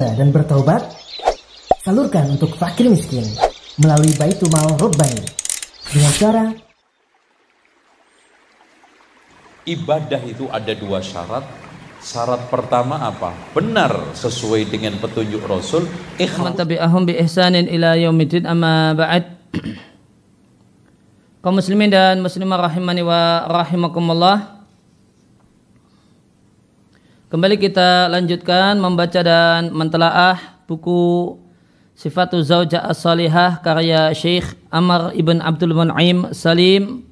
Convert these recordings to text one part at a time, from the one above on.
dan bertobat salurkan untuk fakir miskin melalui Baitul Mal Robbani dengan cara ibadah itu ada dua syarat syarat pertama apa? Benar sesuai dengan petunjuk Rasul. Ikhlas. tabi'ahum bi ihsanin ila yaumiddin amma ba'd. Kaum muslimin dan muslimah rahimani wa rahimakumullah. Kembali kita lanjutkan membaca dan mentelaah buku Sifatu Zawja As-Salihah karya Syekh Amar Ibn Abdul Mun'im Salim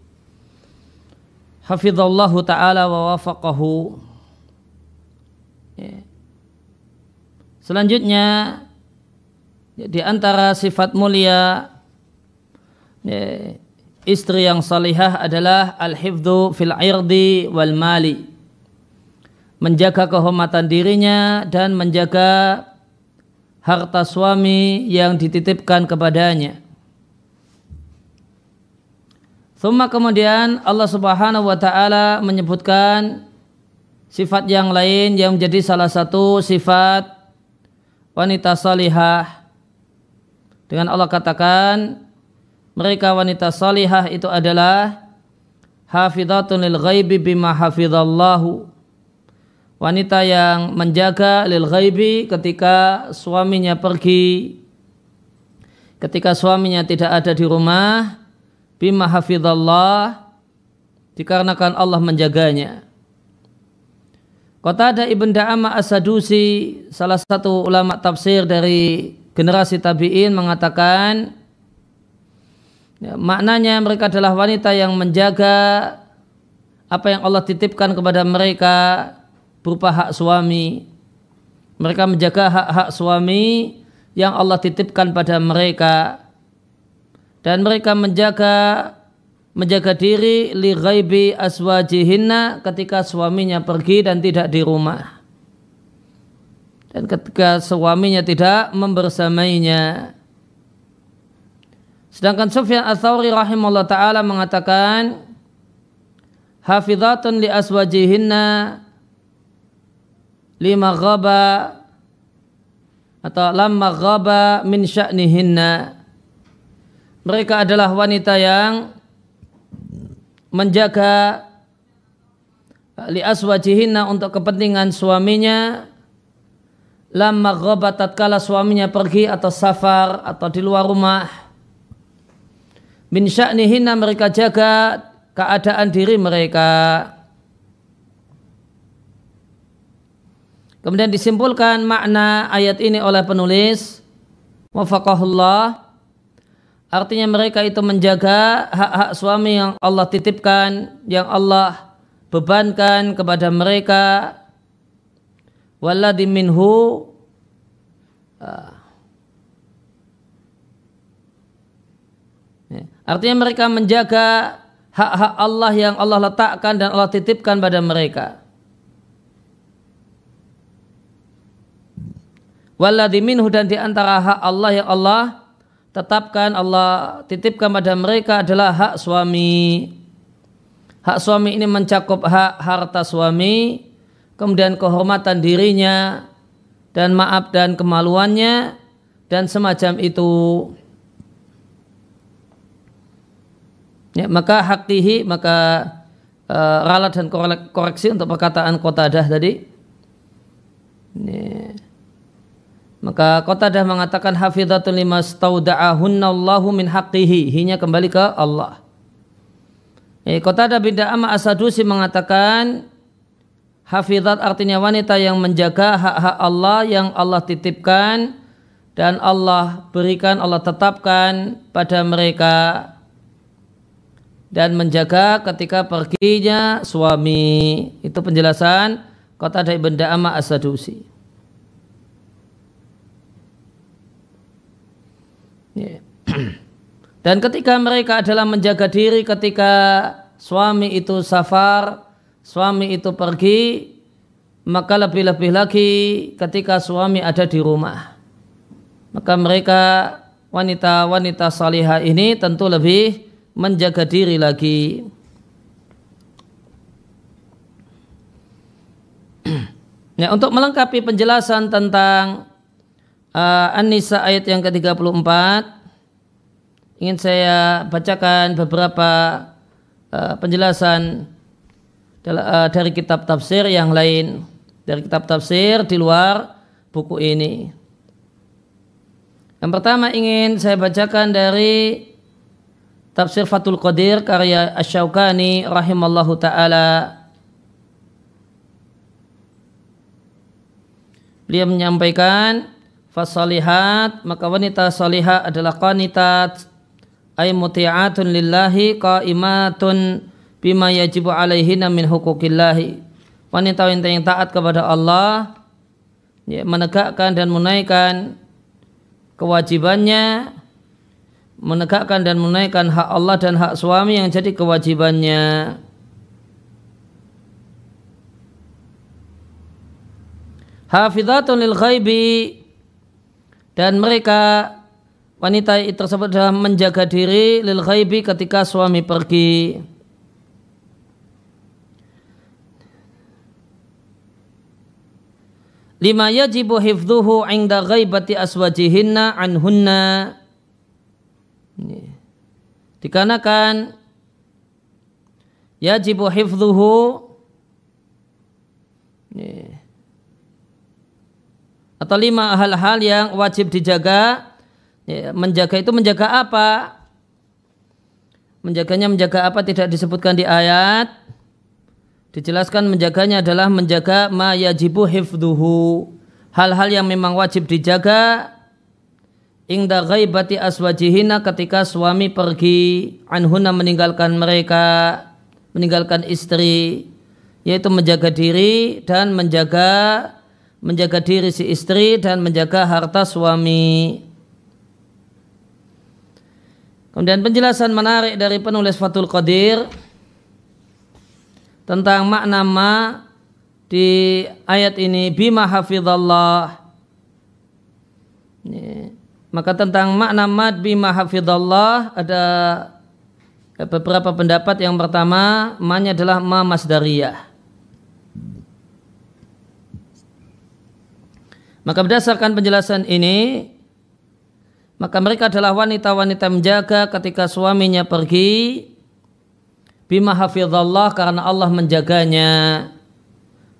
Hafizallahu Ta'ala wa wafaqahu ya. Selanjutnya ya, di antara sifat mulia ya, istri yang salihah adalah al hifdhu fil irdi wal mali menjaga kehormatan dirinya dan menjaga harta suami yang dititipkan kepadanya. Thumma kemudian Allah Subhanahu wa taala menyebutkan sifat yang lain yang menjadi salah satu sifat wanita salihah. Dengan Allah katakan mereka wanita salihah itu adalah hafidhatun lil ghaibi bima hafidhallahu wanita yang menjaga lil ghaibi ketika suaminya pergi ketika suaminya tidak ada di rumah bima hafizallah dikarenakan Allah menjaganya Kota ada Ibn Da'amah As-Sadusi salah satu ulama tafsir dari generasi tabi'in mengatakan ya, maknanya mereka adalah wanita yang menjaga apa yang Allah titipkan kepada mereka berupa hak suami. Mereka menjaga hak-hak suami yang Allah titipkan pada mereka dan mereka menjaga menjaga diri li ghaibi aswajihinna ketika suaminya pergi dan tidak di rumah dan ketika suaminya tidak membersamainya sedangkan Sufyan al thawri rahimahullah taala mengatakan hafizatun li aswajihinna lima ghaba atau lamma ghaba min sya'nihinna mereka adalah wanita yang menjaga li aswajihinna untuk kepentingan suaminya lamma ghaba tatkala suaminya pergi atau safar atau di luar rumah min sya'nihinna mereka jaga keadaan diri mereka Kemudian disimpulkan makna ayat ini oleh penulis Wafakahullah Artinya mereka itu menjaga hak-hak suami yang Allah titipkan Yang Allah bebankan kepada mereka Walladhi minhu ah. ya. Artinya mereka menjaga hak-hak Allah yang Allah letakkan dan Allah titipkan pada mereka. Waladhi minhu dan diantara hak Allah yang Allah tetapkan Allah titipkan pada mereka adalah hak suami. Hak suami ini mencakup hak harta suami, kemudian kehormatan dirinya dan maaf dan kemaluannya dan semacam itu. Ya, maka hakihi maka e, ralat dan koreksi untuk perkataan kotadah tadi. nih. Maka Qatadah mengatakan hafizatun lima stauda'ahunna Allahu min haqqihi. Hinya kembali ke Allah. E, eh, Qatadah bin Da'ama Asadusi mengatakan hafizat artinya wanita yang menjaga hak-hak Allah yang Allah titipkan dan Allah berikan, Allah tetapkan pada mereka dan menjaga ketika perginya suami. Itu penjelasan Qatadah bin Da'ama Asadusi. Iya. Dan ketika mereka adalah menjaga diri ketika suami itu safar, suami itu pergi, maka lebih-lebih lagi ketika suami ada di rumah. Maka mereka wanita-wanita salihah ini tentu lebih menjaga diri lagi. Nah, untuk melengkapi penjelasan tentang uh, An-Nisa ayat yang ke-34 ingin saya bacakan beberapa uh, penjelasan eh, dari kitab tafsir yang lain dari kitab tafsir di luar buku ini. Yang pertama ingin saya bacakan dari Tafsir Fatul Qadir karya Asyaukani syaukani rahimallahu taala. Beliau menyampaikan fasolihat maka wanita solihah adalah qanitat ay muti'atun lillahi qaimatun bima yajibu alaihi min hukukillahi wanita wanita yang taat kepada Allah ya, menegakkan dan menaikkan kewajibannya menegakkan dan menaikkan hak Allah dan hak suami yang jadi kewajibannya. Hafizatun lil ghaibi dan mereka wanita tersebut dalam menjaga diri lil ghaibi ketika suami pergi lima yajibu hifdhuhu inda ghaibati aswajihinna anhunna dikarenakan yajibu hifdhuhu ini atau lima hal-hal yang wajib dijaga ya, menjaga itu menjaga apa menjaganya menjaga apa tidak disebutkan di ayat dijelaskan menjaganya adalah menjaga ma yajibu hifduhu hal-hal yang memang wajib dijaga ingda ghaibati aswajihina ketika suami pergi anhuna meninggalkan mereka meninggalkan istri yaitu menjaga diri dan menjaga menjaga diri si istri dan menjaga harta suami. Kemudian penjelasan menarik dari penulis Fatul Qadir tentang makna ma di ayat ini bima hafizallah. Maka tentang makna mad bima hafizallah ada beberapa pendapat. Yang pertama, ma-nya adalah ma masdariyah. Maka berdasarkan penjelasan ini, maka mereka adalah wanita-wanita menjaga ketika suaminya pergi bima hafizallah karena Allah menjaganya.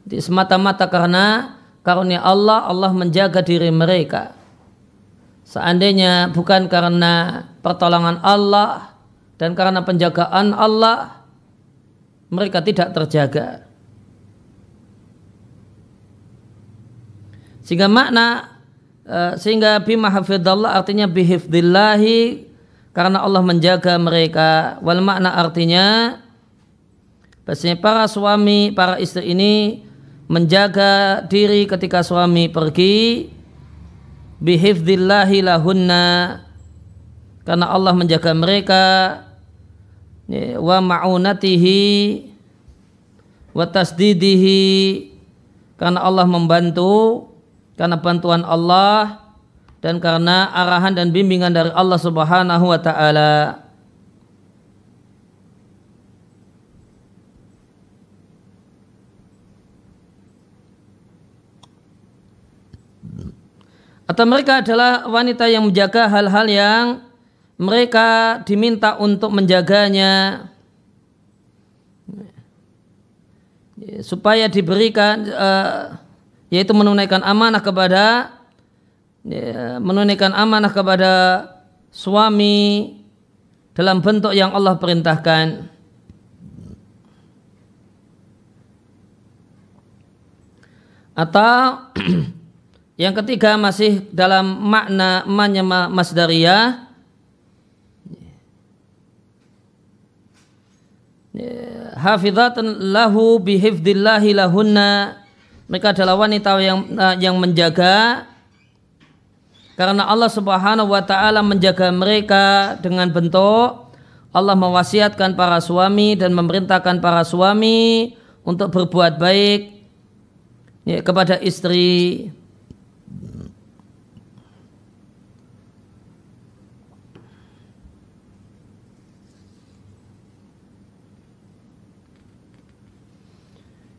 di semata-mata karena karunia Allah, Allah menjaga diri mereka. Seandainya bukan karena pertolongan Allah dan karena penjagaan Allah, mereka tidak terjaga. Sehingga makna eh, sehingga bima hafidallah artinya bihifdillahi karena Allah menjaga mereka. Wal makna artinya Biasanya para suami, para istri ini menjaga diri ketika suami pergi bihifdillahi lahunna karena Allah menjaga mereka wa ma'unatihi wa tasdidihi karena Allah membantu karena bantuan Allah dan karena arahan dan bimbingan dari Allah Subhanahu wa taala. Atau mereka adalah wanita yang menjaga hal-hal yang mereka diminta untuk menjaganya supaya diberikan eh, yaitu menunaikan amanah kepada ya, menunaikan amanah kepada suami dalam bentuk yang Allah perintahkan. Atau yang ketiga masih dalam makna manya masdariyah ya, hafizatun lahu bihifdillahi lahunna mereka adalah wanita yang eh, yang menjaga karena Allah Subhanahu wa taala menjaga mereka dengan bentuk Allah mewasiatkan para suami dan memerintahkan para suami untuk berbuat baik ya, kepada istri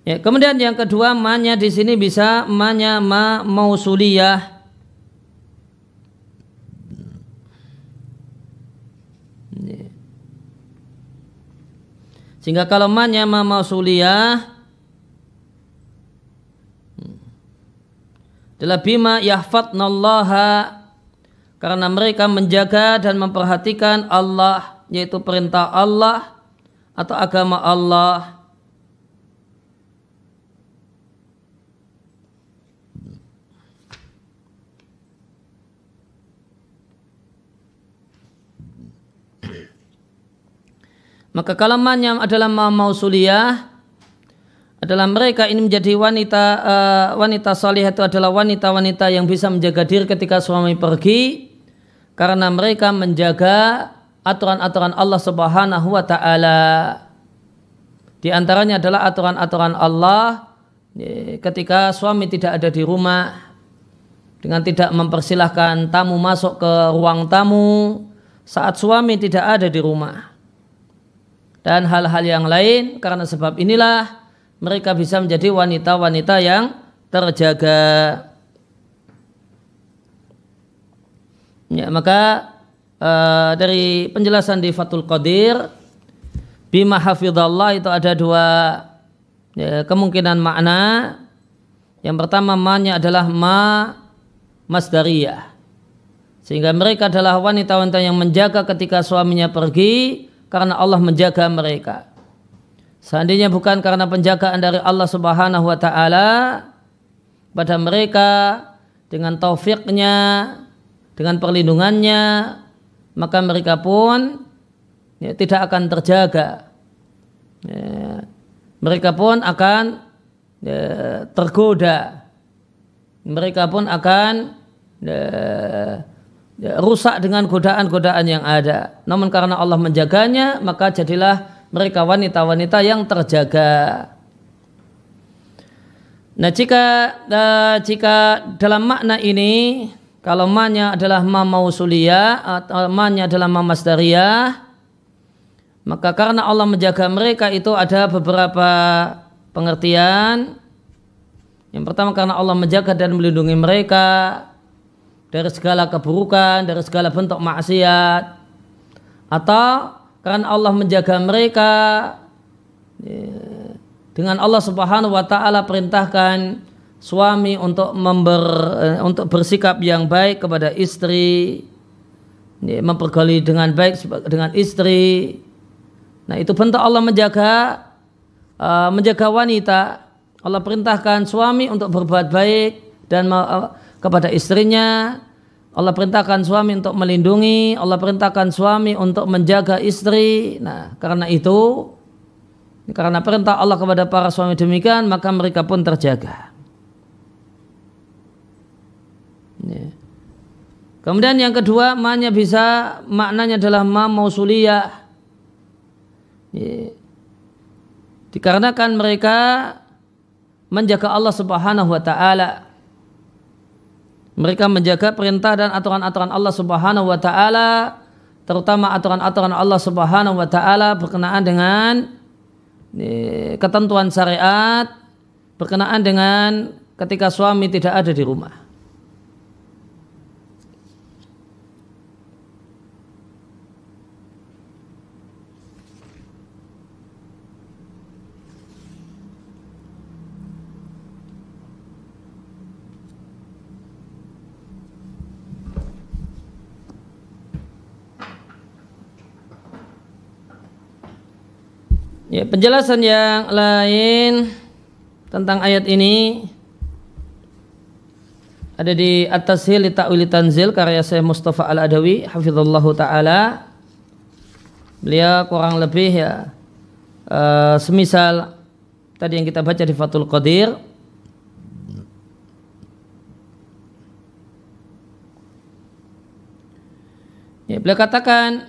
Ya, kemudian yang kedua manya di sini bisa manya ma mausuliyah. Ya. Sehingga kalau manya ma mausuliyah adalah bima yahfadnallaha karena mereka menjaga dan memperhatikan Allah yaitu perintah Allah atau agama Allah Maka yang adalah mausuliyah adalah mereka ini menjadi wanita uh, wanita salih itu adalah wanita-wanita yang bisa menjaga diri ketika suami pergi karena mereka menjaga aturan-aturan Allah Subhanahu wa taala. Di antaranya adalah aturan-aturan Allah ketika suami tidak ada di rumah dengan tidak mempersilahkan tamu masuk ke ruang tamu saat suami tidak ada di rumah dan hal-hal yang lain karena sebab inilah mereka bisa menjadi wanita-wanita yang terjaga. Ya, maka uh, dari penjelasan di Fatul Qadir bima hafizallah itu ada dua ya, kemungkinan makna. Yang pertama ma-nya adalah ma masdariyah. Sehingga mereka adalah wanita-wanita yang menjaga ketika suaminya pergi karena Allah menjaga mereka. Seandainya bukan karena penjagaan dari Allah Subhanahu wa taala pada mereka dengan taufiknya, dengan perlindungannya, maka mereka pun ya, tidak akan terjaga. Ya, mereka pun akan ya, tergoda. Mereka pun akan ya, Ya, rusak dengan godaan-godaan yang ada. Namun karena Allah menjaganya, maka jadilah mereka wanita-wanita yang terjaga. Nah, jika uh, jika dalam makna ini kalau manya adalah ma atau manya adalah ma masdariyah, maka karena Allah menjaga mereka itu ada beberapa pengertian. Yang pertama karena Allah menjaga dan melindungi mereka dari segala keburukan, dari segala bentuk maksiat, atau karena Allah menjaga mereka ya, dengan Allah Subhanahu wa taala perintahkan suami untuk member eh, untuk bersikap yang baik kepada istri ya, mempergali dengan baik dengan istri nah itu bentuk Allah menjaga eh, menjaga wanita Allah perintahkan suami untuk berbuat baik dan eh, kepada istrinya. Allah perintahkan suami untuk melindungi, Allah perintahkan suami untuk menjaga istri. Nah, karena itu karena perintah Allah kepada para suami demikian, maka mereka pun terjaga. Ya. Kemudian yang kedua, maknanya bisa maknanya adalah ma mausuliyah. Ya. Dikarenakan mereka menjaga Allah Subhanahu wa taala mereka menjaga perintah dan aturan-aturan Allah Subhanahu wa taala, terutama aturan-aturan Allah Subhanahu wa taala berkenaan dengan ketentuan syariat, berkenaan dengan ketika suami tidak ada di rumah. Ya, penjelasan yang lain tentang ayat ini ada di atas tashil Ta'wil Tanzil karya saya Mustafa Al-Adawi hafizallahu taala. Beliau kurang lebih ya uh, semisal tadi yang kita baca di Fatul Qadir Ya, beliau katakan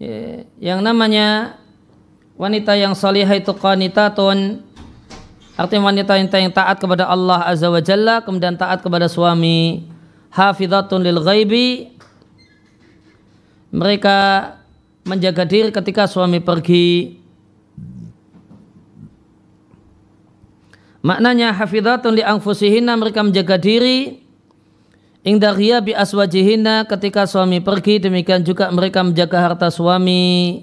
ya, yang namanya wanita yang salihah itu qanitatun artinya wanita yang taat kepada Allah azza wa jalla kemudian taat kepada suami hafizatun lil ghaibi mereka menjaga diri ketika suami pergi Maknanya hafizatun li anfusihina mereka menjaga diri Ingdariya bi aswajihina ketika suami pergi demikian juga mereka menjaga harta suami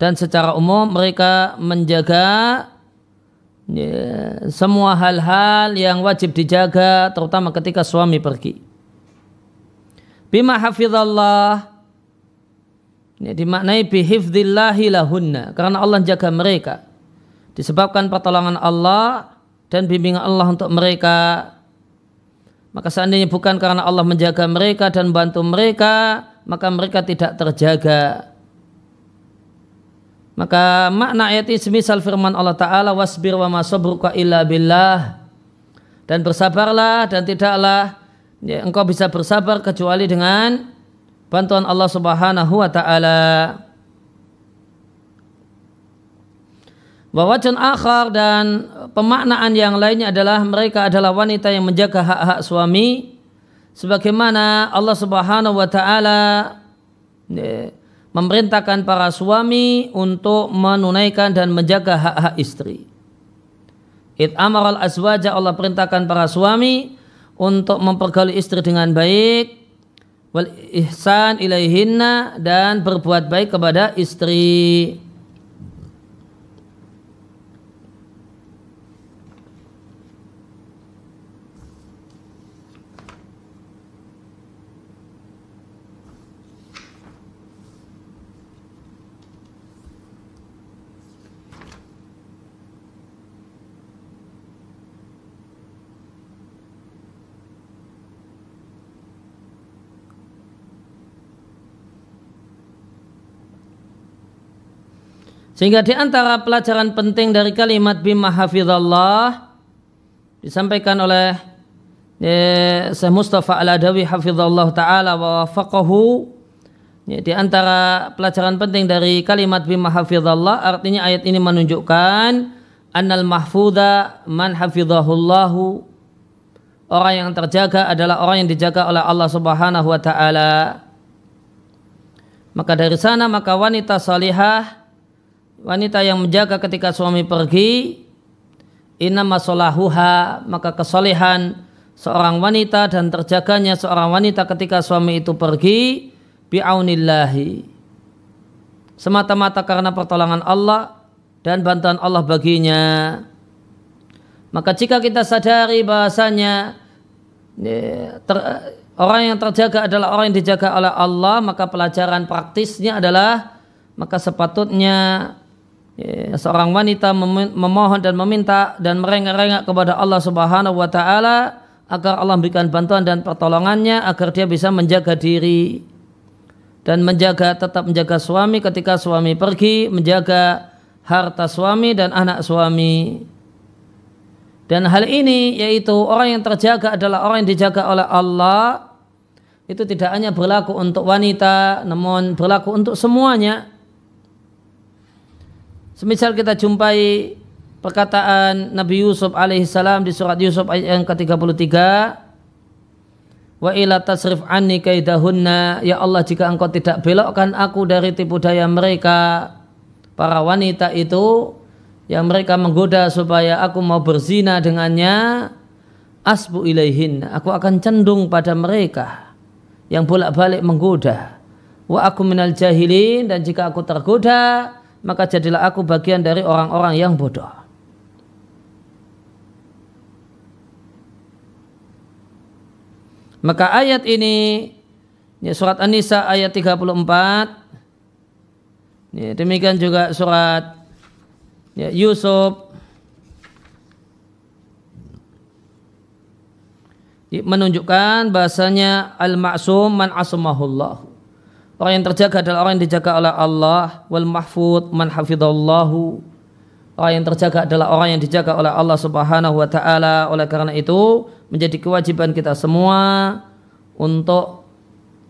dan secara umum mereka menjaga ya, semua hal-hal yang wajib dijaga terutama ketika suami pergi. Bima hafizallah ini ya, dimaknai bihifdillahi lahunna karena Allah jaga mereka. Disebabkan pertolongan Allah dan bimbingan Allah untuk mereka maka seandainya bukan karena Allah menjaga mereka dan bantu mereka, maka mereka tidak terjaga. Maka makna ayat ini semisal firman Allah Ta'ala wasbir wa masabruka illa billah dan bersabarlah dan tidaklah ya, engkau bisa bersabar kecuali dengan bantuan Allah Subhanahu wa taala. Wawajan akhar dan pemaknaan yang lainnya adalah mereka adalah wanita yang menjaga hak-hak suami sebagaimana Allah Subhanahu wa taala ya, memerintahkan para suami untuk menunaikan dan menjaga hak-hak istri. It amaral azwaja Allah perintahkan para suami untuk mempergauli istri dengan baik wal ihsan ilaihinna dan berbuat baik kepada istri. Sehingga di antara pelajaran penting dari kalimat bima hafizallah disampaikan oleh eh, Syekh Mustafa Al-Adawi hafizallah taala wa wafaqahu ya, di antara pelajaran penting dari kalimat bima hafizallah artinya ayat ini menunjukkan annal mahfudha man hafizahullahu orang yang terjaga adalah orang yang dijaga oleh Allah Subhanahu wa taala. Maka dari sana maka wanita salihah wanita yang menjaga ketika suami pergi inna masolahuha maka kesolehan seorang wanita dan terjaganya seorang wanita ketika suami itu pergi bi'aunillahi semata-mata karena pertolongan Allah dan bantuan Allah baginya maka jika kita sadari bahasanya ya, ter, orang yang terjaga adalah orang yang dijaga oleh Allah maka pelajaran praktisnya adalah maka sepatutnya seorang wanita memohon dan meminta dan merengek-rengek kepada Allah Subhanahu wa taala agar Allah memberikan bantuan dan pertolongannya agar dia bisa menjaga diri dan menjaga tetap menjaga suami ketika suami pergi, menjaga harta suami dan anak suami. Dan hal ini yaitu orang yang terjaga adalah orang yang dijaga oleh Allah. Itu tidak hanya berlaku untuk wanita, namun berlaku untuk semuanya Semisal kita jumpai perkataan Nabi Yusuf alaihissalam di surat Yusuf ayat yang ke-33 Wa ila tasrif anni kaidahunna ya Allah jika engkau tidak belokkan aku dari tipu daya mereka para wanita itu yang mereka menggoda supaya aku mau berzina dengannya asbu ilaihin aku akan cenderung pada mereka yang bolak-balik menggoda wa aku minal jahilin dan jika aku tergoda maka jadilah aku bagian dari orang-orang yang bodoh. Maka ayat ini ya surat An-Nisa ayat 34 ya, demikian juga surat ya, Yusuf menunjukkan bahasanya al-ma'sum man asmahullahu Orang yang terjaga adalah orang yang dijaga oleh Allah wal mahfud man hafidhallahu. Orang yang terjaga adalah orang yang dijaga oleh Allah Subhanahu wa taala. Oleh karena itu menjadi kewajiban kita semua untuk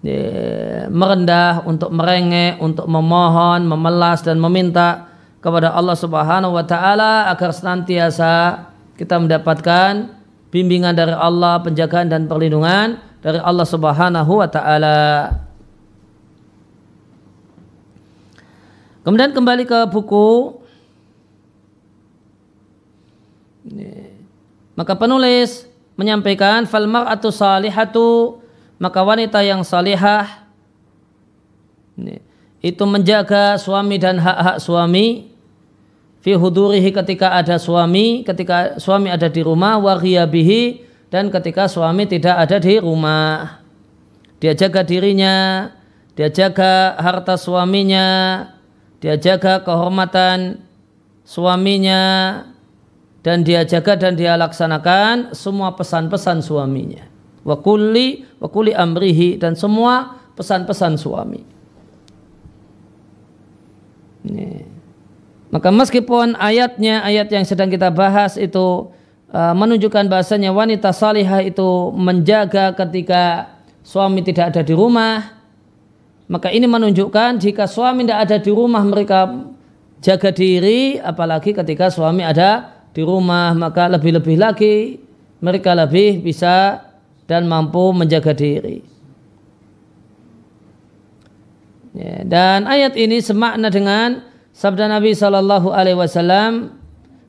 ya, merendah, untuk merengek, untuk memohon, memelas dan meminta kepada Allah Subhanahu wa taala agar senantiasa kita mendapatkan bimbingan dari Allah, penjagaan dan perlindungan dari Allah Subhanahu wa taala. Kemudian kembali ke buku. Maka penulis menyampaikan fal mar'atu salihatu maka wanita yang salihah itu menjaga suami dan hak-hak suami fi hudurihi ketika ada suami ketika suami ada di rumah wa dan ketika suami tidak ada di rumah dia jaga dirinya dia jaga harta suaminya dia jaga kehormatan suaminya dan dia jaga dan dia laksanakan semua pesan-pesan suaminya Wakuli, wakuli, amrihi dan semua pesan-pesan suami ini. maka meskipun ayatnya ayat yang sedang kita bahas itu uh, menunjukkan bahasanya wanita salihah itu menjaga ketika suami tidak ada di rumah maka ini menunjukkan jika suami tidak ada di rumah mereka jaga diri apalagi ketika suami ada di rumah maka lebih-lebih lagi mereka lebih bisa dan mampu menjaga diri. Ya, dan ayat ini semakna dengan sabda Nabi Shallallahu Alaihi Wasallam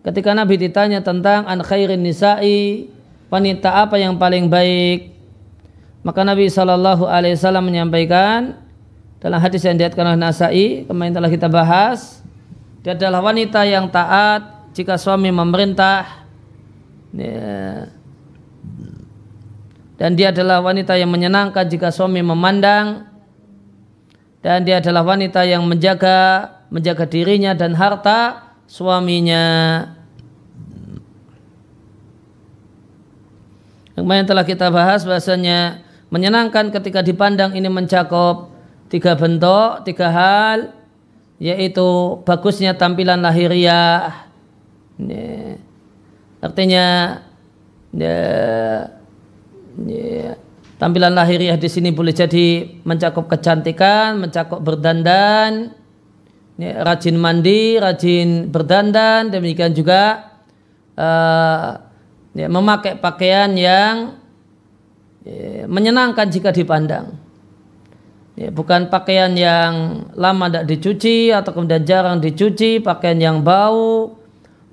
ketika Nabi ditanya tentang an khairin nisa'i wanita apa yang paling baik maka Nabi Shallallahu Alaihi Wasallam menyampaikan dalam hadis yang diatkan oleh Nasai kemarin telah kita bahas dia adalah wanita yang taat jika suami memerintah ya. dan dia adalah wanita yang menyenangkan jika suami memandang dan dia adalah wanita yang menjaga menjaga dirinya dan harta suaminya kemarin telah kita bahas bahasanya menyenangkan ketika dipandang ini mencakup tiga bentuk, tiga hal yaitu bagusnya tampilan lahiriah ya, artinya ya, ya, tampilan lahiriah di sini boleh jadi mencakup kecantikan, mencakup berdandan, ya, rajin mandi, rajin berdandan, demikian juga uh, ya, memakai pakaian yang ya, menyenangkan jika dipandang ya, bukan pakaian yang lama tidak dicuci atau kemudian jarang dicuci, pakaian yang bau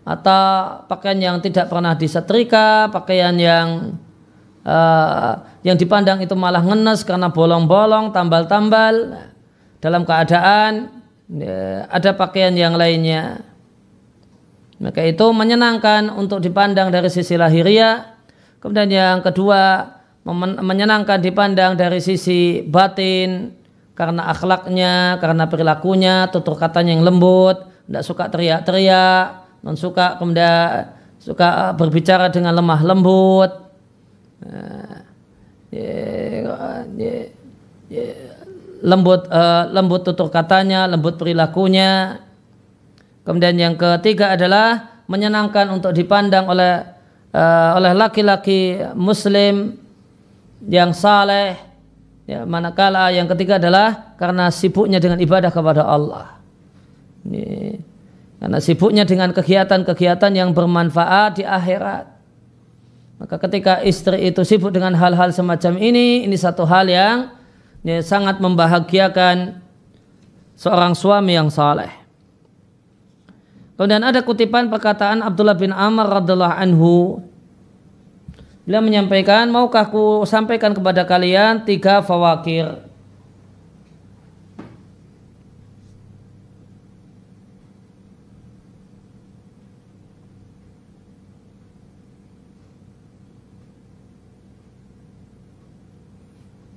atau pakaian yang tidak pernah disetrika, pakaian yang uh, yang dipandang itu malah ngenes karena bolong-bolong, tambal-tambal dalam keadaan ya, ada pakaian yang lainnya. Maka itu menyenangkan untuk dipandang dari sisi lahiria. Kemudian yang kedua, menyenangkan dipandang dari sisi batin karena akhlaknya, karena perilakunya, tutur katanya yang lembut, tidak suka teriak-teriak, non suka kemudian suka eh, berbicara dengan lemah lembut. Eh, lembut eh, lembut tutur katanya, lembut perilakunya. Kemudian yang ketiga adalah menyenangkan untuk dipandang oleh oleh laki-laki muslim yang saleh. Ya, manakala yang ketiga adalah karena sibuknya dengan ibadah kepada Allah. Ini, karena sibuknya dengan kegiatan-kegiatan yang bermanfaat di akhirat. Maka ketika istri itu sibuk dengan hal-hal semacam ini, ini satu hal yang ini ya, sangat membahagiakan seorang suami yang saleh. Kemudian ada kutipan perkataan Abdullah bin Amr radhiallahu anhu Beliau menyampaikan, maukah ku sampaikan kepada kalian tiga fawakir.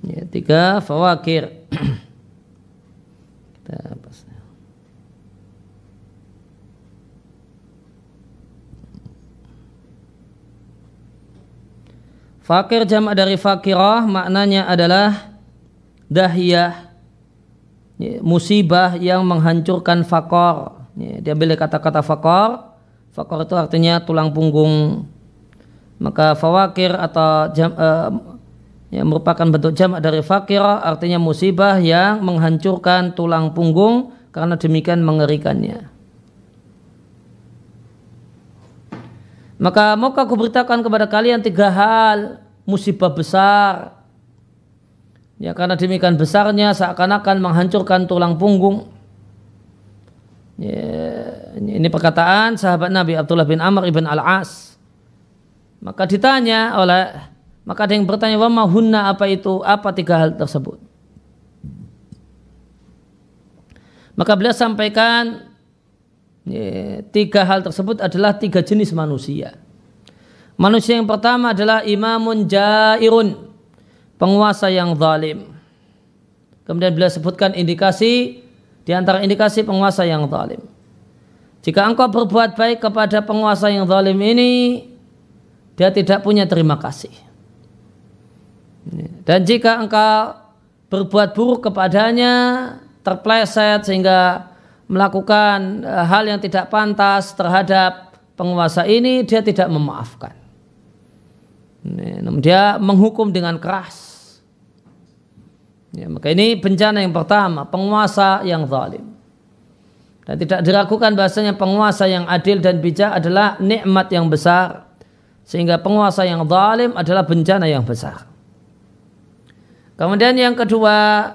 Ya, tiga fawakir. Fakir jama dari fakirah maknanya adalah dahiyah ya, musibah yang menghancurkan fakor. Ya, Dia dari kata-kata fakor. Fakor itu artinya tulang punggung. Maka fawakir atau jam, uh, eh, yang merupakan bentuk jamak dari fakir artinya musibah yang menghancurkan tulang punggung karena demikian mengerikannya. Maka maukah aku beritakan kepada kalian tiga hal musibah besar. Ya karena demikian besarnya seakan-akan menghancurkan tulang punggung. Ya, ini perkataan sahabat Nabi Abdullah bin Amr ibn Al-As. Maka ditanya oleh maka ada yang bertanya wa mahunna apa itu apa tiga hal tersebut. Maka beliau sampaikan Tiga hal tersebut adalah tiga jenis manusia. Manusia yang pertama adalah imamun jairun, penguasa yang zalim. Kemudian beliau sebutkan indikasi di antara indikasi penguasa yang zalim. Jika engkau berbuat baik kepada penguasa yang zalim ini, dia tidak punya terima kasih. Dan jika engkau berbuat buruk kepadanya, terpleset sehingga melakukan e, hal yang tidak pantas terhadap penguasa ini, dia tidak memaafkan. Dia menghukum dengan keras. Ya, maka ini bencana yang pertama, penguasa yang zalim. Dan tidak diragukan bahasanya penguasa yang adil dan bijak adalah nikmat yang besar. Sehingga penguasa yang zalim adalah bencana yang besar. Kemudian yang kedua,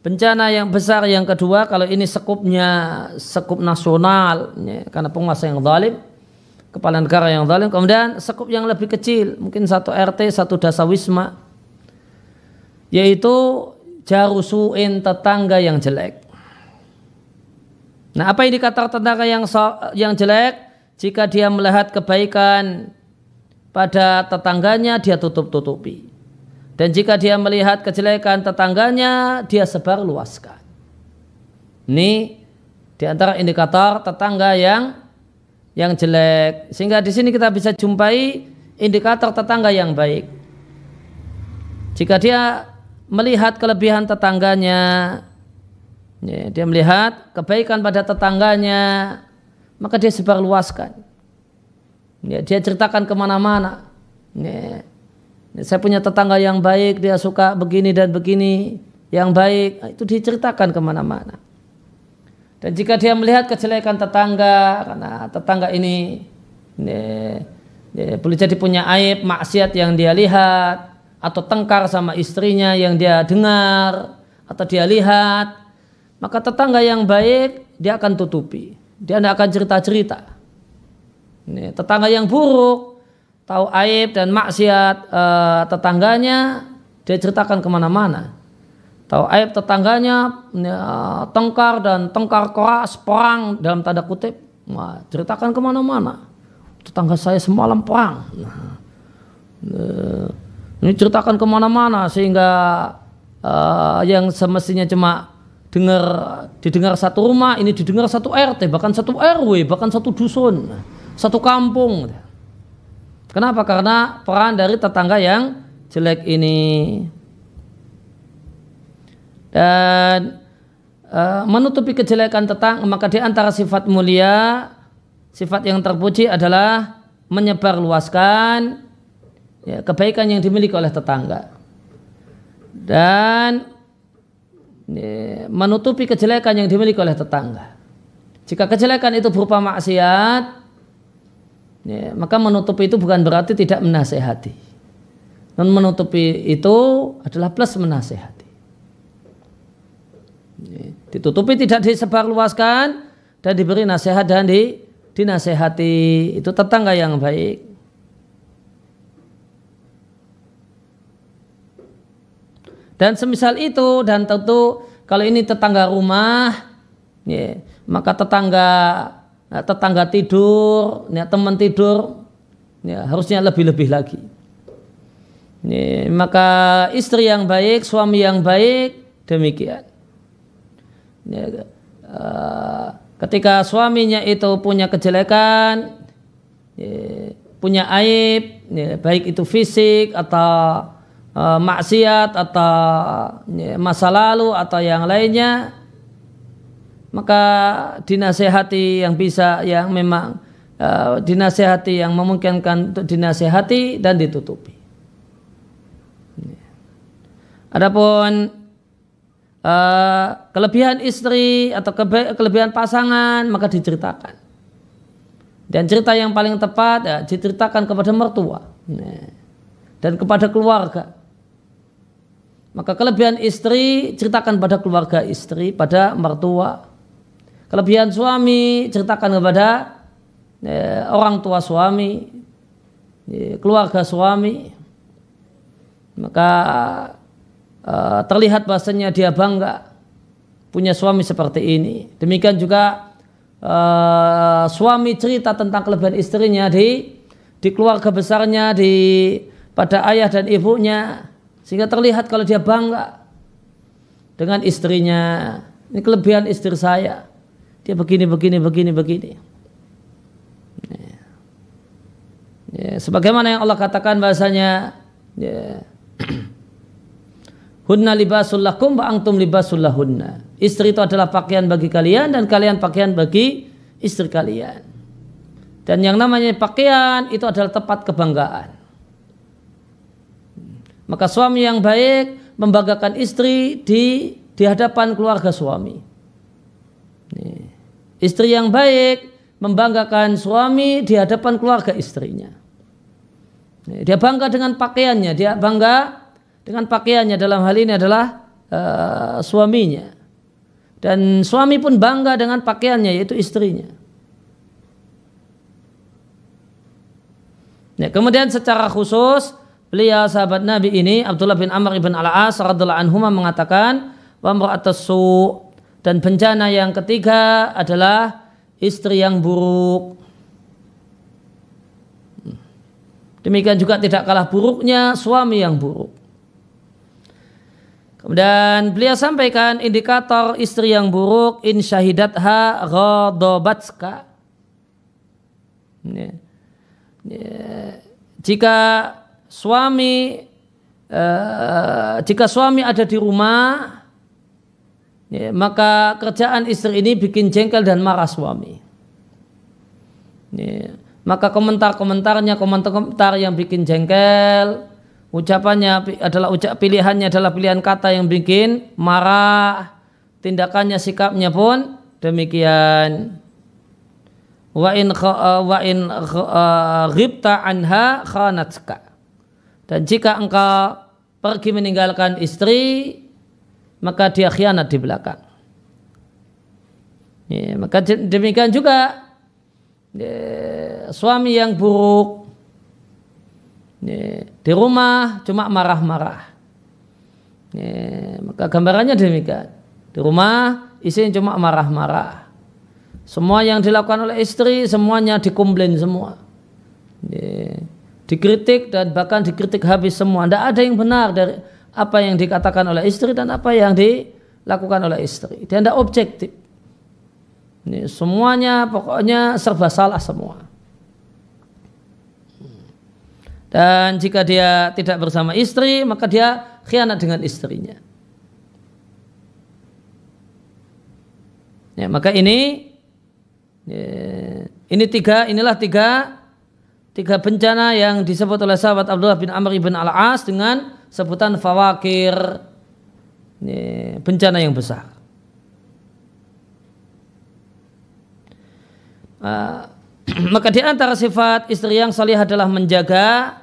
Bencana yang besar yang kedua kalau ini sekupnya sekup nasional ya, karena penguasa yang zalim, kepala negara yang zalim, kemudian sekup yang lebih kecil, mungkin satu RT, satu dasawisma yaitu jarusuin tetangga yang jelek. Nah, apa yang dikatakan tetangga yang so, yang jelek jika dia melihat kebaikan pada tetangganya dia tutup-tutupi. Dan jika dia melihat kejelekan tetangganya, dia sebar luaskan. Ini di antara indikator tetangga yang yang jelek. Sehingga di sini kita bisa jumpai indikator tetangga yang baik. Jika dia melihat kelebihan tetangganya, ya, dia melihat kebaikan pada tetangganya, maka dia sebarluaskan. luaskan. Ya, dia ceritakan kemana-mana. Ya. Saya punya tetangga yang baik, dia suka begini dan begini. Yang baik ah, itu diceritakan kemana-mana. Dan jika dia melihat kejelekan tetangga, karena tetangga ini, ini, ini boleh jadi punya aib, maksiat yang dia lihat, atau tengkar sama istrinya yang dia dengar, atau dia lihat, maka tetangga yang baik dia akan tutupi. Dia tidak akan cerita-cerita. tetangga yang buruk tahu aib dan maksiat e, tetangganya dia ceritakan kemana-mana tahu aib tetangganya e, tengkar dan tengkar keras perang dalam tanda kutip nah, ceritakan kemana-mana tetangga saya semalam perang nah, e, ini ceritakan kemana-mana sehingga e, yang semestinya cuma dengar didengar satu rumah ini didengar satu RT bahkan satu RW bahkan satu dusun satu kampung Kenapa? Karena peran dari tetangga yang jelek ini. Dan e, menutupi kejelekan tetangga, maka di antara sifat mulia, sifat yang terpuji adalah menyebarluaskan ya, kebaikan yang dimiliki oleh tetangga. Dan e, menutupi kejelekan yang dimiliki oleh tetangga. Jika kejelekan itu berupa maksiat, Ya, maka menutupi itu bukan berarti tidak menasehati. Dan menutupi itu adalah plus menasehati. Ya, ditutupi tidak disebarluaskan dan diberi nasihat dan di, dinasehati itu tetangga yang baik. Dan semisal itu dan tentu kalau ini tetangga rumah, ya, maka tetangga nah, tetangga tidur, ya, teman tidur, ya, harusnya lebih-lebih lagi. Ini, maka istri yang baik, suami yang baik, demikian. Ini, uh, ketika suaminya itu punya kejelekan, ya, punya aib, ya, baik itu fisik atau uh, maksiat atau ya, masa lalu atau yang lainnya, maka dinasehati yang bisa yang memang uh, dinasehati yang memungkinkan untuk dinasehati dan ditutupi. Adapun uh, kelebihan istri atau kelebihan pasangan maka diceritakan. Dan cerita yang paling tepat ya, diceritakan kepada mertua dan kepada keluarga. Maka kelebihan istri ceritakan pada keluarga istri, pada mertua, Kelebihan suami ceritakan kepada ya, orang tua suami, ya, keluarga suami. Maka uh, terlihat bahasanya dia bangga punya suami seperti ini. Demikian juga uh, suami cerita tentang kelebihan istrinya di di keluarga besarnya di pada ayah dan ibunya sehingga terlihat kalau dia bangga dengan istrinya. Ini kelebihan istri saya dia begini begini begini begini ya. Ya, sebagaimana yang Allah katakan bahasanya ya. Hunna libasul lakum wa antum libasul lahunna. Istri itu adalah pakaian bagi kalian dan kalian pakaian bagi istri kalian. Dan yang namanya pakaian itu adalah tempat kebanggaan. Maka suami yang baik membanggakan istri di di hadapan keluarga suami. Nih. Istri yang baik membanggakan suami di hadapan keluarga istrinya. Dia bangga dengan pakaiannya, dia bangga dengan pakaiannya dalam hal ini adalah uh, suaminya. Dan suami pun bangga dengan pakaiannya yaitu istrinya. Ya, kemudian secara khusus beliau sahabat Nabi ini Abdullah bin Amr ibn Al-As radhiyallahu anhu mengatakan wa su dan bencana yang ketiga adalah istri yang buruk. Demikian juga tidak kalah buruknya suami yang buruk. Kemudian beliau sampaikan indikator istri yang buruk in syahidatha rodobatska. Ya. Jika suami uh, jika suami ada di rumah ya, maka kerjaan istri ini bikin jengkel dan marah suami. Ya, maka komentar-komentarnya komentar-komentar yang bikin jengkel, ucapannya adalah ucap pilihannya adalah pilihan kata yang bikin marah, tindakannya sikapnya pun demikian. Wa in wa in ghibta anha khanatka. Dan jika engkau pergi meninggalkan istri, maka dia khianat di belakang. Ya, maka demikian juga ya, suami yang buruk ya, di rumah cuma marah-marah. Ya, maka gambarannya demikian. Di rumah isinya cuma marah-marah. Semua yang dilakukan oleh istri semuanya dikomplain semua. Ya, dikritik dan bahkan dikritik habis semua. Tidak ada yang benar dari apa yang dikatakan oleh istri dan apa yang dilakukan oleh istri. Dia tidak objektif. Ini semuanya pokoknya serba salah semua. Dan jika dia tidak bersama istri, maka dia khianat dengan istrinya. Ya, maka ini ya, ini tiga inilah tiga tiga bencana yang disebut oleh sahabat Abdullah bin Amr bin Al-As dengan sebutan fawakir bencana yang besar. Ah, maka di antara sifat istri yang salih adalah menjaga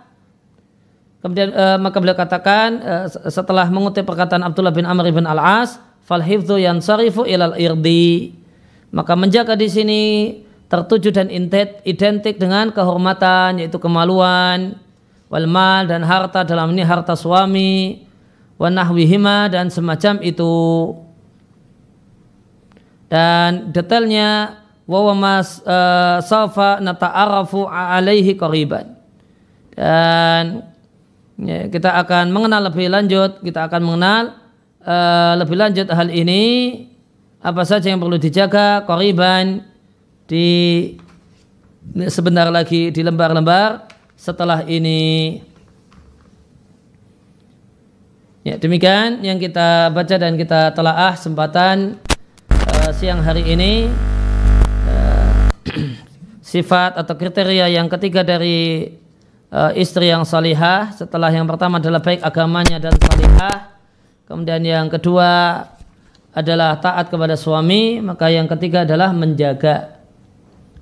kemudian eh, maka beliau katakan eh, setelah mengutip perkataan Abdullah bin Amr bin Al-As falhifdu yang sarifu ilal irdi maka menjaga di sini tertuju dan identik dengan kehormatan yaitu kemaluan wal mal dan harta dalam ini harta suami wa nahwihima dan semacam itu dan detailnya wa mas eh, safa nata'arafu alaihi qariban dan ya, kita akan mengenal lebih lanjut kita akan mengenal uh, lebih lanjut hal ini apa saja yang perlu dijaga qariban di sebentar lagi di lembar-lembar setelah ini. Ya, demikian yang kita baca dan kita telaah sempatan uh, eh, siang hari ini uh, sifat atau kriteria yang ketiga dari uh, istri yang salihah setelah yang pertama adalah baik agamanya dan salihah kemudian yang kedua adalah taat kepada suami maka yang ketiga adalah menjaga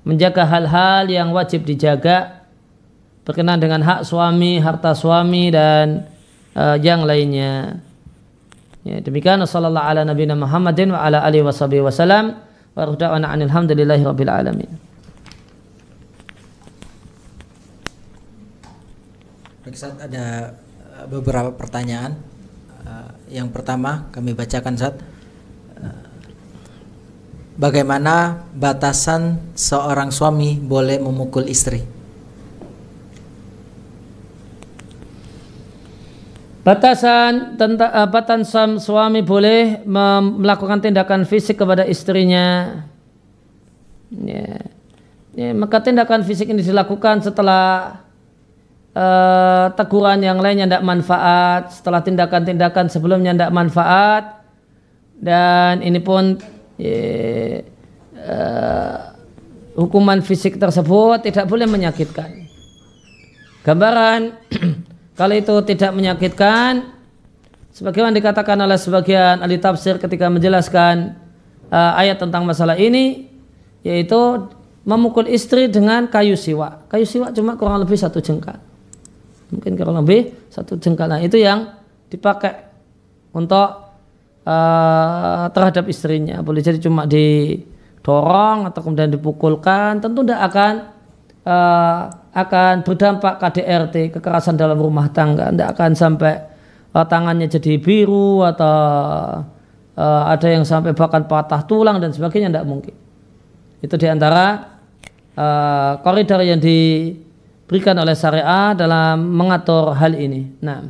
menjaga hal-hal yang wajib dijaga berkenaan dengan hak suami, harta suami dan uh, yang lainnya. Ya, demikian sallallahu ala nabiyina Muhammadin wa ala alihi washabihi wasallam wa radhana anil hamdulillahi rabbil alamin. saat ada eh, beberapa pertanyaan. Uh, yang pertama kami bacakan saat bagaimana batasan seorang suami boleh memukul istri? Batasan tentang uh, eh, batasan suami boleh melakukan tindakan fisik kepada istrinya. Yeah. Yeah, maka tindakan fisik ini dilakukan setelah uh, teguran yang lainnya tidak manfaat, setelah tindakan-tindakan sebelumnya tidak manfaat, dan ini pun yeah, ya, uh, hukuman fisik tersebut tidak boleh menyakitkan. Gambaran Kalau itu tidak menyakitkan, sebagaimana dikatakan oleh sebagian ahli tafsir ketika menjelaskan uh, ayat tentang masalah ini, yaitu memukul istri dengan kayu siwa. Kayu siwa cuma kurang lebih satu jengkal. Mungkin kurang lebih satu jengkal. Nah itu yang dipakai untuk uh, terhadap istrinya. Boleh jadi cuma didorong atau kemudian dipukulkan. Tentu tidak akan Eh, akan berdampak KDRT kekerasan dalam rumah tangga tidak akan sampai uh, tangannya jadi biru atau uh, ada yang sampai bahkan patah tulang dan sebagainya tidak mungkin itu diantara uh, koridor yang diberikan oleh syariah dalam mengatur hal ini nah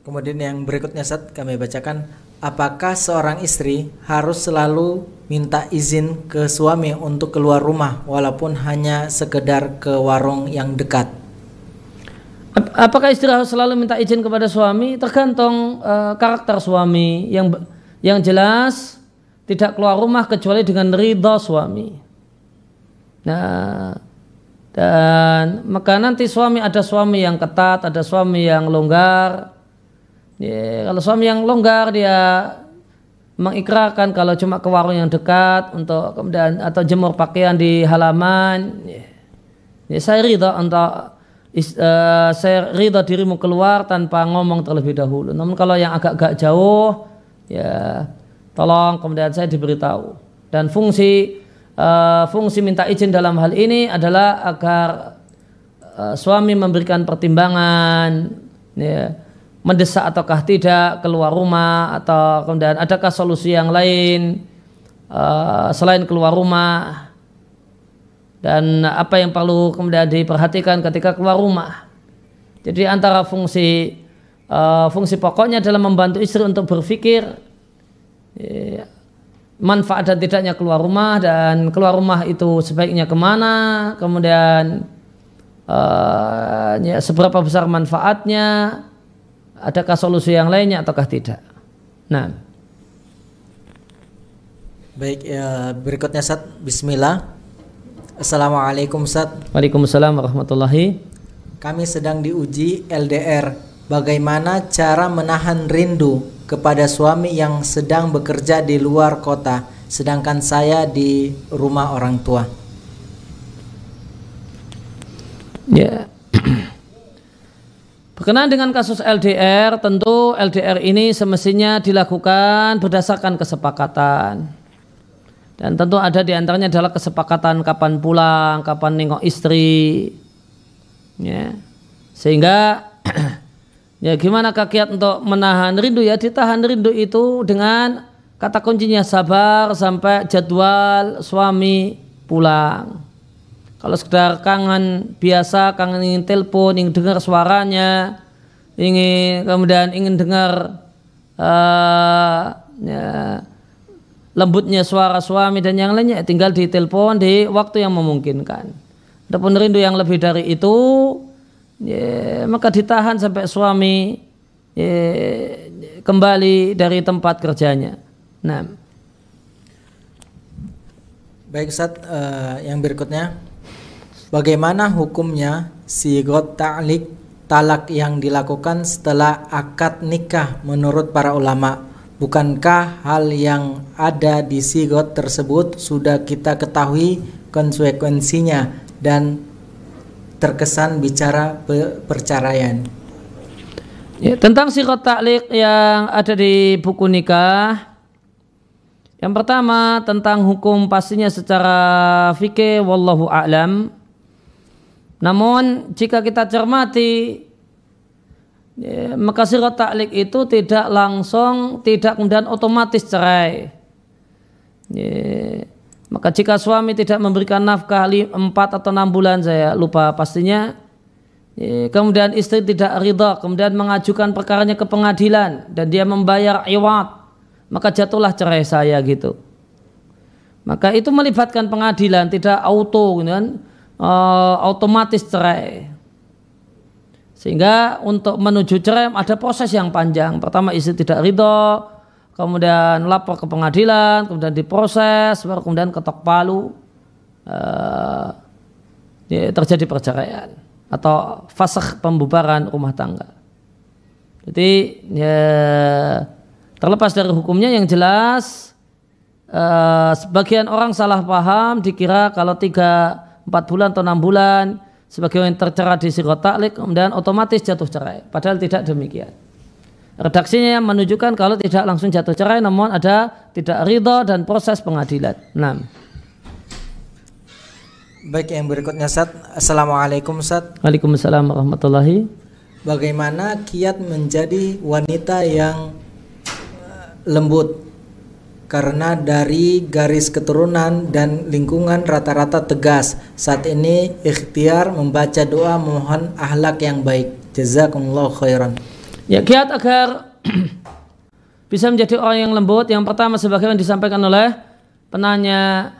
Kemudian yang berikutnya saat kami bacakan apakah seorang istri harus selalu minta izin ke suami untuk keluar rumah walaupun hanya sekedar ke warung yang dekat? Apakah istri harus selalu minta izin kepada suami? Tergantung uh, karakter suami yang yang jelas tidak keluar rumah kecuali dengan ridho suami. Nah, dan maka nanti suami ada suami yang ketat, ada suami yang longgar, Ya, kalau suami yang longgar dia mengikrarkan kalau cuma ke warung yang dekat untuk kemudian atau jemur pakaian di halaman. Ya, ya saya rida untuk uh, saya ridho dirimu keluar tanpa ngomong terlebih dahulu. Namun kalau yang agak-agak jauh ya tolong kemudian saya diberitahu. Dan fungsi uh, fungsi minta izin dalam hal ini adalah agar uh, suami memberikan pertimbangan ya mendesak ataukah tidak keluar rumah atau kemudian adakah solusi yang lain uh, selain keluar rumah dan apa yang perlu kemudian diperhatikan ketika keluar rumah. Jadi antara fungsi uh, fungsi pokoknya dalam membantu istri untuk berpikir ya, manfaat dan tidaknya keluar rumah dan keluar rumah itu sebaiknya kemana kemudian uh, ya, seberapa besar manfaatnya adakah solusi yang lainnya ataukah tidak nah baik ya, berikutnya saat Bismillah Assalamualaikum saat. Waalaikumsalam warahmatullahi kami sedang diuji LDR bagaimana cara menahan rindu kepada suami yang sedang bekerja di luar kota sedangkan saya di rumah orang tua ya Berkenaan dengan kasus LDR, tentu LDR ini semestinya dilakukan berdasarkan kesepakatan. Dan tentu ada di antaranya adalah kesepakatan kapan pulang, kapan nengok istri. Ya. Sehingga ya gimana kakiat untuk menahan rindu ya ditahan rindu itu dengan kata kuncinya sabar sampai jadwal suami pulang. Kalau sekedar kangen biasa, kangen ingin telepon, ingin dengar suaranya, ingin kemudian ingin dengar uh, ya, lembutnya suara suami dan yang lainnya, tinggal ditelepon di waktu yang memungkinkan. Adapun rindu yang lebih dari itu, ya, maka ditahan sampai suami ya, kembali dari tempat kerjanya. Nah. Baik Ustaz, uh, yang berikutnya Bagaimana hukumnya si got ta'lik talak yang dilakukan setelah akad nikah menurut para ulama? Bukankah hal yang ada di si got tersebut sudah kita ketahui konsekuensinya dan terkesan bicara perceraian? Ya, tentang got ta'lik yang ada di buku nikah, yang pertama tentang hukum pastinya secara fikih wallahu a'lam. Namun jika kita cermati ya, maka sirot taklik itu tidak langsung, tidak kemudian otomatis cerai. Ya, maka jika suami tidak memberikan nafkah 4 atau 6 bulan saya lupa pastinya ya, Kemudian istri tidak ridha, kemudian mengajukan perkaranya ke pengadilan dan dia membayar iwat, maka jatuhlah cerai saya gitu. Maka itu melibatkan pengadilan, tidak auto gitu kan uh, otomatis cerai. Sehingga untuk menuju cerai ada proses yang panjang. Pertama istri tidak ridho, kemudian lapor ke pengadilan, kemudian diproses, baru kemudian ketok palu. Uh, ya, terjadi perceraian atau fasakh pembubaran rumah tangga. Jadi ya, terlepas dari hukumnya yang jelas uh, sebagian orang salah paham dikira kalau tiga 4 bulan atau 6 bulan sebagai yang tercerah di sirot taklik kemudian otomatis jatuh cerai padahal tidak demikian redaksinya yang menunjukkan kalau tidak langsung jatuh cerai namun ada tidak ridho dan proses pengadilan 6 Baik yang berikutnya Sat Assalamualaikum Sat Waalaikumsalam warahmatullahi Bagaimana kiat menjadi wanita yang eh, lembut karena dari garis keturunan dan lingkungan rata-rata tegas. Saat ini ikhtiar membaca doa mohon ahlak yang baik. Jazakumullah khairan. Ya, kiat agar bisa menjadi orang yang lembut yang pertama sebagaimana disampaikan oleh penanya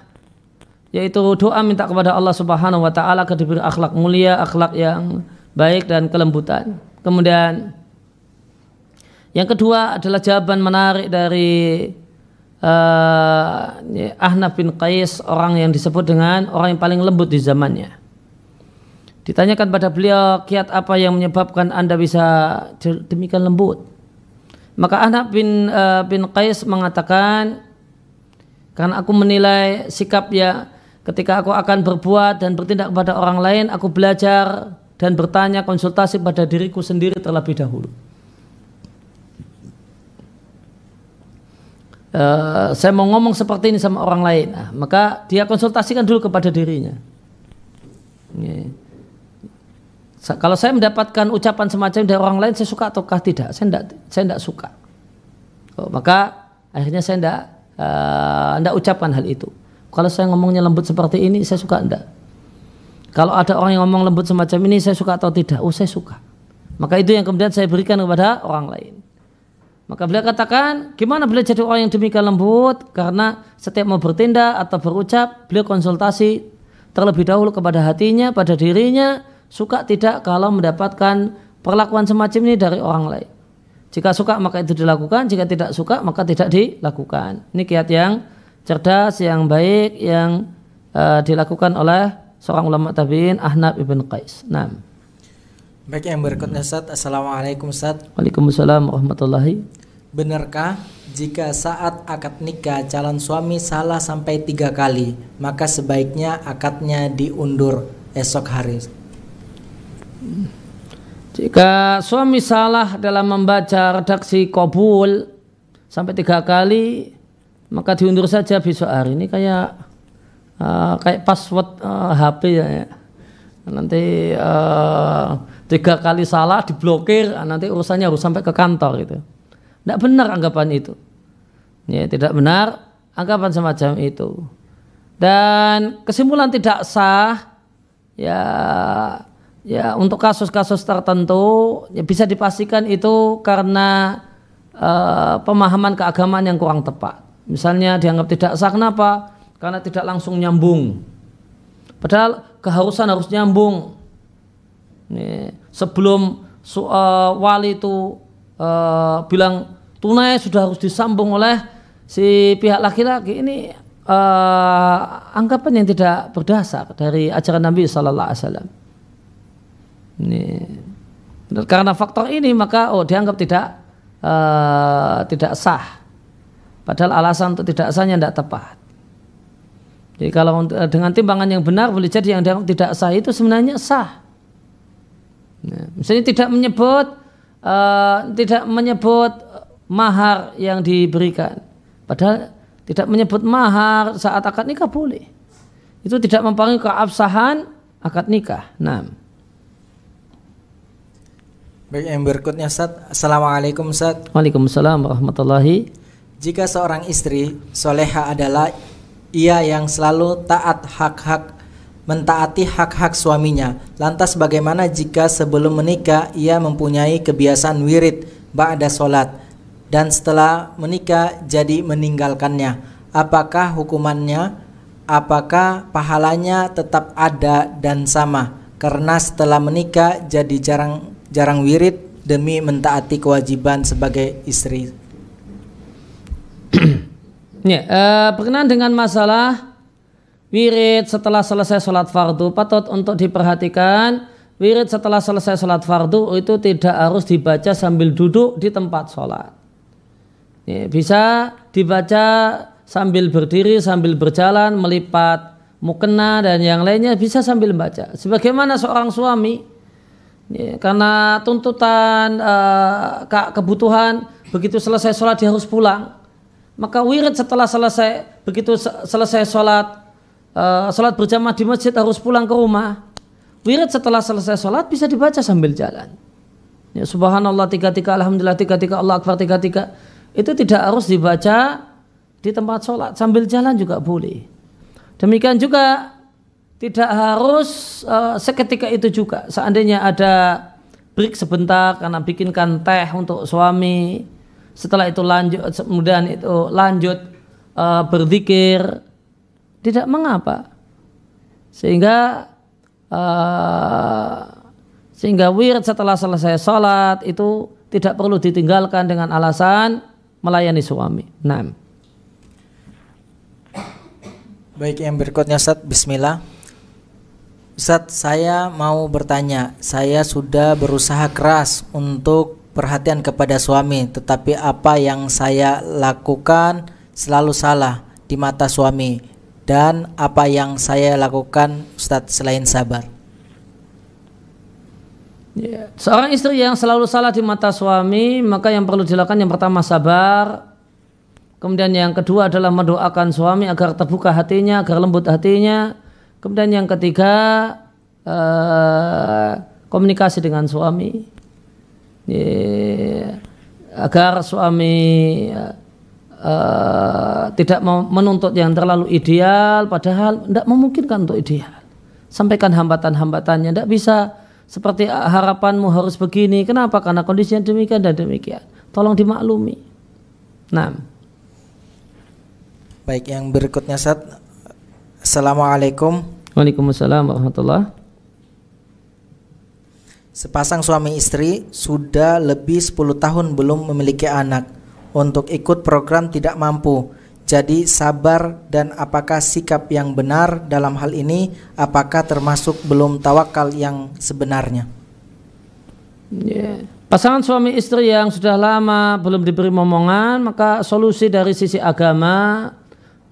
yaitu doa minta kepada Allah Subhanahu wa taala agar diberi akhlak mulia, akhlak yang baik dan kelembutan. Kemudian yang kedua adalah jawaban menarik dari uh, Ahnaf bin Qais orang yang disebut dengan orang yang paling lembut di zamannya. Ditanyakan pada beliau kiat apa yang menyebabkan anda bisa demikian lembut. Maka Ahnaf bin uh, bin Qais mengatakan karena aku menilai sikap ya ketika aku akan berbuat dan bertindak kepada orang lain aku belajar dan bertanya konsultasi pada diriku sendiri terlebih dahulu. Eh, saya mau ngomong seperti ini sama orang lain, nah, maka dia konsultasikan dulu kepada dirinya. Kalau saya mendapatkan ucapan semacam dari orang lain, saya suka ataukah tidak? Saya tidak, saya tidak suka. Oh, maka akhirnya saya tidak, uh, eh, tidak ucapkan hal itu. Kalau saya ngomongnya lembut seperti ini, saya suka tidak. Kalau ada orang yang ngomong lembut semacam ini, saya suka atau tidak? Oh, saya suka. Maka itu yang kemudian saya berikan kepada orang lain. Maka beliau katakan, gimana beliau jadi orang yang demikian lembut? Karena setiap mau bertindak atau berucap, beliau konsultasi terlebih dahulu kepada hatinya, pada dirinya, suka tidak kalau mendapatkan perlakuan semacam ini dari orang lain. Jika suka maka itu dilakukan, jika tidak suka maka tidak dilakukan. Ini kiat yang cerdas, yang baik, yang uh, dilakukan oleh seorang ulama tabiin Ahnab ibn Qais. Nah. Baik yang berikutnya Ustaz. Assalamualaikum Ustaz. Waalaikumsalam warahmatullahi. Benarkah jika saat akad nikah calon suami salah sampai tiga kali, maka sebaiknya akadnya diundur esok hari? Jika suami salah dalam membaca redaksi kobul sampai tiga kali, maka diundur saja besok hari. Ini kayak uh, kayak password uh, eh, HP ya. Nanti uh, tiga kali salah diblokir ah, nanti urusannya harus sampai ke kantor gitu tidak benar anggapan itu ya tidak benar anggapan semacam itu dan kesimpulan tidak sah ya ya untuk kasus-kasus tertentu ya bisa dipastikan itu karena uh, pemahaman keagamaan yang kurang tepat misalnya dianggap tidak sah kenapa karena tidak langsung nyambung padahal keharusan harus nyambung Nih, sebelum uh, wali itu uh, bilang tunai sudah harus disambung oleh si pihak laki-laki ini uh, anggapan yang tidak berdasar dari ajaran Nabi Sallallahu Alaihi Wasallam. Ini karena faktor ini maka oh dianggap tidak uh, tidak sah. Padahal alasan untuk tidak sahnya tidak tepat. Jadi kalau dengan timbangan yang benar boleh jadi yang tidak sah itu sebenarnya sah. Nah, misalnya tidak menyebut uh, tidak menyebut mahar yang diberikan, padahal tidak menyebut mahar saat akad nikah boleh. Itu tidak mempengaruhi keabsahan akad nikah. Nah. Baik yang berikutnya Ustaz Assalamualaikum Ustaz Waalaikumsalam warahmatullahi Jika seorang istri soleha adalah Ia yang selalu taat hak-hak mentaati hak-hak suaminya. Lantas bagaimana jika sebelum menikah ia mempunyai kebiasaan wirid ba'da solat dan setelah menikah jadi meninggalkannya? Apakah hukumannya? Apakah pahalanya tetap ada dan sama? Karena setelah menikah jadi jarang jarang wirid demi mentaati kewajiban sebagai istri. ya, eh, berkenaan dengan masalah Wirid setelah selesai sholat fardu patut untuk diperhatikan. Wirid setelah selesai sholat fardu itu tidak harus dibaca sambil duduk di tempat sholat. Ya, bisa dibaca sambil berdiri, sambil berjalan, melipat mukena dan yang lainnya bisa sambil baca. Sebagaimana seorang suami ya, karena tuntutan uh, kebutuhan begitu selesai sholat dia harus pulang. Maka wirid setelah selesai begitu selesai sholat Eh, sholat berjamaah di masjid harus pulang ke rumah, wirid setelah selesai sholat bisa dibaca sambil jalan. Ya, subhanallah tiga tiga, alhamdulillah tiga tiga, Allah akbar tiga tiga. Itu tidak harus dibaca di tempat sholat sambil jalan juga boleh. Demikian juga tidak harus uh, seketika itu juga. Seandainya ada break sebentar karena bikinkan teh untuk suami, setelah itu lanjut kemudian itu lanjut uh, berzikir tidak mengapa. Sehingga uh, sehingga wirid setelah selesai sholat itu tidak perlu ditinggalkan dengan alasan melayani suami. Nah. Baik yang berikutnya Ustaz, Bismillah. Ustaz, saya mau bertanya. Saya sudah berusaha keras untuk perhatian kepada suami, tetapi apa yang saya lakukan selalu salah di mata suami dan apa yang saya lakukan Ustadz selain sabar. Yeah. Seorang istri yang selalu salah di mata suami, maka yang perlu dilakukan yang pertama sabar, kemudian yang kedua adalah mendoakan suami agar terbuka hatinya, agar lembut hatinya, kemudian yang ketiga uh, komunikasi dengan suami, yeah. agar suami uh, Eh, tidak menuntut yang terlalu ideal padahal tidak memungkinkan untuk ideal sampaikan hambatan-hambatannya tidak bisa seperti ah, harapanmu harus begini kenapa karena kondisinya demikian dan demikian tolong dimaklumi nah baik yang berikutnya saat Assalamualaikum Waalaikumsalam warahmatullahi Sepasang suami istri sudah lebih 10 tahun belum memiliki anak untuk ikut program tidak mampu. Jadi sabar dan apakah sikap yang benar dalam hal ini apakah termasuk belum tawakal yang sebenarnya? Yeah. Pasangan suami istri yang sudah lama belum diberi momongan maka solusi dari sisi agama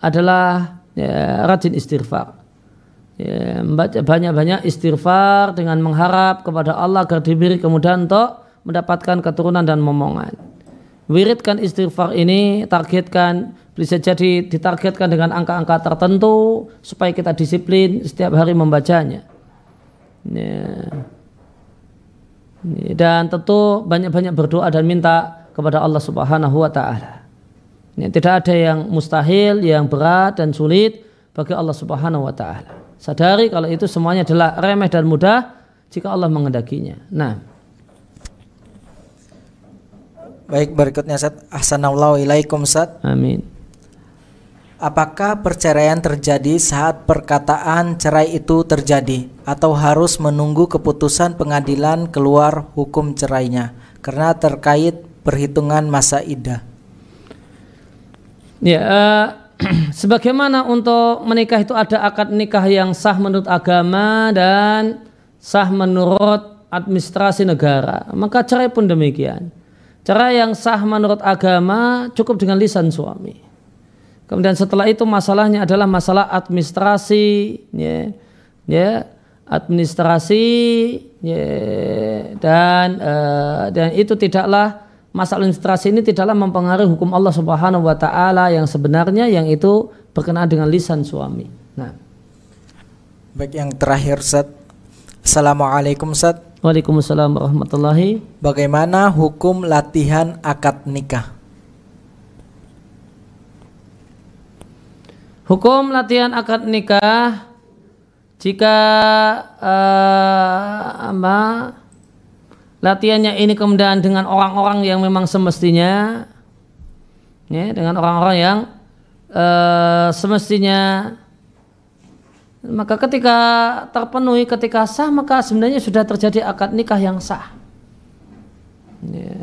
adalah ya, rajin istighfar. Ya, banyak-banyak istighfar dengan mengharap kepada Allah agar diberi kemudahan untuk mendapatkan keturunan dan momongan wiridkan istighfar ini, targetkan bisa jadi ditargetkan dengan angka-angka tertentu supaya kita disiplin setiap hari membacanya. Ya. ya. Dan tentu banyak-banyak berdoa dan minta kepada Allah Subhanahu wa taala. Ya, tidak ada yang mustahil, yang berat dan sulit bagi Allah Subhanahu wa taala. Sadari kalau itu semuanya adalah remeh dan mudah jika Allah mengendakinya. Nah, Baik, berikutnya Ustaz. Assalamualaikum Ustaz. Amin. Apakah perceraian terjadi saat perkataan cerai itu terjadi atau harus menunggu keputusan pengadilan keluar hukum cerainya karena terkait perhitungan masa idah? Ya, uh, sebagaimana untuk menikah itu ada akad nikah yang sah menurut agama dan sah menurut administrasi negara, maka cerai pun demikian. Cara yang sah menurut agama cukup dengan lisan suami. Kemudian setelah itu masalahnya adalah masalah administrasi, ya, ya administrasi, ya, dan uh, dan itu tidaklah masalah administrasi ini tidaklah mempengaruhi hukum Allah Subhanahu wa taala yang sebenarnya yang itu berkenaan dengan lisan suami. Nah. Baik yang terakhir set, Assalamualaikum set. Waalaikumsalam warahmatullahi. Bagaimana hukum latihan akad nikah? Hukum latihan akad nikah jika uh, apa, latihannya ini kemudian dengan orang-orang yang memang semestinya ya, dengan orang-orang yang uh, semestinya maka ketika terpenuhi, ketika sah, maka sebenarnya sudah terjadi akad nikah yang sah. ya.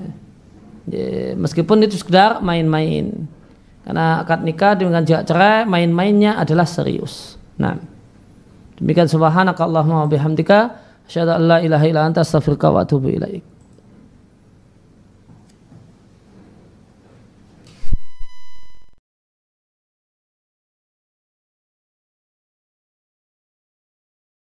Ya. Meskipun itu sekedar main-main. Karena akad nikah dengan jarak cerai, main-mainnya adalah serius. Nah, demikian subhanakallahumma Allahumma bihamdika. Asyadu an la ilaha ila anta wa atubu ilaik.